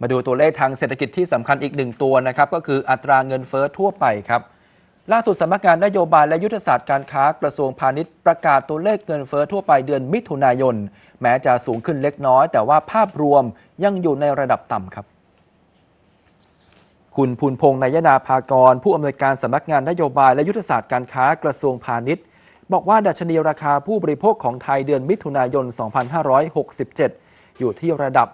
มาดูตัวเลขทางเศรษฐกิจที่สำคัญอีกหนึ่งตัวนะครับ ก็คืออัตราเงินเฟ้อทั่วไปครับ ล่าสุดสำนักงานนโยบายและยุทธศาสตร์การค้ากระทรวงพาณิชย์ประกาศตัวเลขเงินเฟอ้อทั่วไปเดือนมิถุนายน แม้จะสูงขึ้นเล็กน้อย แต่ว่าภาพรวมยังอยู่ในระดับต่ำครับ คุณภูนพงศ์นายนาภากร ผู้อำนวยการสำนักงานนโยบายและยุทธศาสตร์การค้ากระทรวงพาณิชย์ บอกว่าดัชนีราคาผู้บริโภคของไทยเดือนมิถุนายน 2567อยู่ที่ระดับ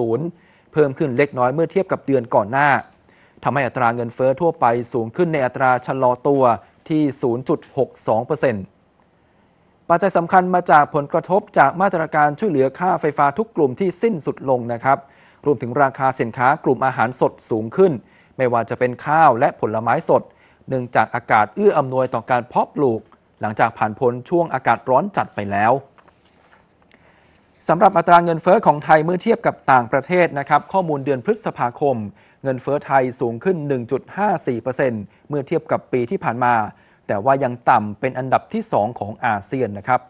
108.50 เพิ่มขึ้นเล็กน้อยเมื่อเทียบกับเดือนก่อนหน้า ทำให้อัตราเงินเฟอ้อทั่วไปสูงขึ้นในอัตราชะลอตัวที่ 0.62%ปัจจัยสำคัญมาจากผลกระทบจากมาตรการช่วยเหลือค่าไฟฟ้าทุกกลุ่มที่สิ้นสุดลงนะครับ รวมถึงราคาสินค้ากลุ่มอาหารสดสูงขึ้น ไม่ว่าจะเป็นข้าวและผลไม้สด เนื่องจากอากาศเอื้ออำนวยต่อการเพาะปลูก หลังจากผ่านพ้นช่วงอากาศร้อนจัดไปแล้วสำหรับอัตราเงินเฟอ้อของไทยเมื่อเทียบกับต่างประเทศนะครับข้อมูลเดือนพฤษภาคม เงินเฟอ้อไทยสูงขึ้น 1.54%เมื่อเทียบกับปีที่ผ่านมา แต่ว่ายังต่ำเป็นอันดับที่ 2 ของอาเซียนนะครับ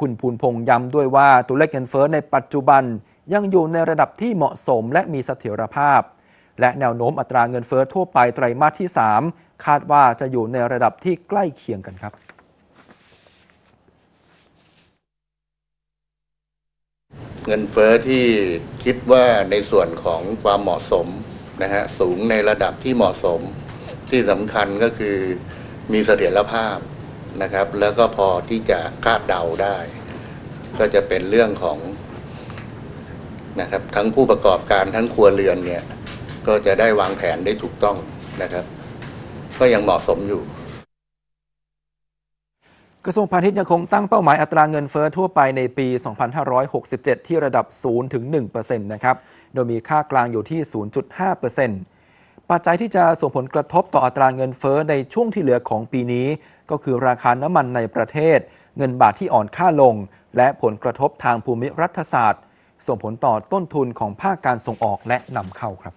คุณภูนพงษ์ย้ำด้วยว่าตัวเลขเงินเฟอ้อในปัจจุบันยังอยู่ในระดับที่เหมาะสมและมีเสถียรภาพ และแนวโน้มอัตราเงินเฟอ้อทั่วไปไตรมาสที่ 3 คาดว่าจะอยู่ในระดับที่ใกล้เคียงกันครับเงินเฟอ้อที่คิดว่าในส่วนของความเหมาะสมนะฮะสูงในระดับที่เหมาะสมที่สำคัญก็คือมีเสถียรภาพนะครับ แล้วก็พอที่จะคาดเดาได้ ก็จะเป็นเรื่องของนะครับ ทั้งผู้ประกอบการทั้งครัวเรือนเนี่ยก็จะได้วางแผนได้ถูกต้องนะครับ ก็ยังเหมาะสมอยู่กระทรวงพาณิชย์ยังคงตั้งเป้าหมายอัตราเงินเฟ้อทั่วไปในปี 2567 ที่ระดับ 0 ถึง1%นะครับ โดยมีค่ากลางอยู่ที่ 0.5%ปัจจัยที่จะส่งผลกระทบต่ออัตราเงินเฟ้อในช่วงที่เหลือของปีนี้ ก็คือราคาน้ำมันในประเทศ เงินบาทที่อ่อนค่าลง และผลกระทบทางภูมิรัฐศาสตร์ ส่งผลต่อต้นทุนของภาคการส่งออกและนำเข้าครับ